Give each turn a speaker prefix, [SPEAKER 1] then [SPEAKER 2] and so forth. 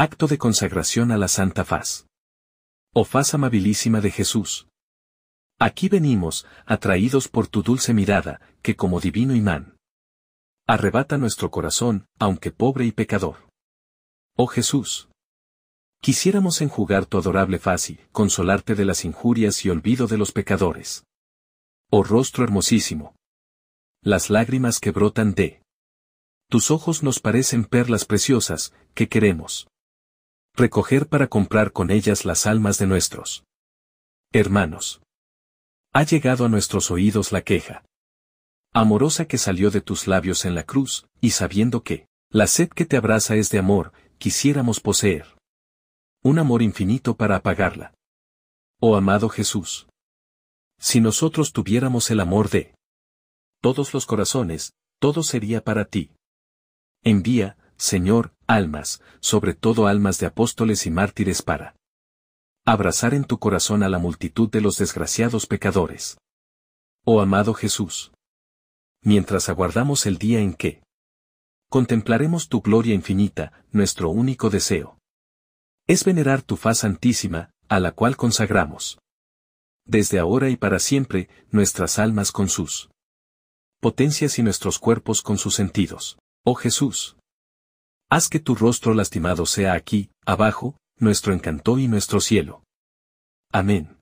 [SPEAKER 1] Acto de consagración a la Santa Faz. Oh Faz amabilísima de Jesús. Aquí venimos, atraídos por tu dulce mirada, que como divino imán. Arrebata nuestro corazón, aunque pobre y pecador. Oh Jesús. Quisiéramos enjugar tu adorable faz y consolarte de las injurias y olvido de los pecadores. Oh rostro hermosísimo. Las lágrimas que brotan de tus ojos nos parecen perlas preciosas, que queremos recoger para comprar con ellas las almas de nuestros hermanos. Ha llegado a nuestros oídos la queja amorosa que salió de tus labios en la cruz, y sabiendo que la sed que te abraza es de amor, quisiéramos poseer un amor infinito para apagarla. Oh amado Jesús, si nosotros tuviéramos el amor de todos los corazones, todo sería para ti. Envía, Señor, almas, sobre todo almas de apóstoles y mártires para abrazar en tu corazón a la multitud de los desgraciados pecadores. Oh amado Jesús, mientras aguardamos el día en que contemplaremos tu gloria infinita, nuestro único deseo es venerar tu faz santísima, a la cual consagramos desde ahora y para siempre, nuestras almas con sus potencias y nuestros cuerpos con sus sentidos. Oh Jesús, Haz que tu rostro lastimado sea aquí, abajo, nuestro encanto y nuestro cielo. Amén.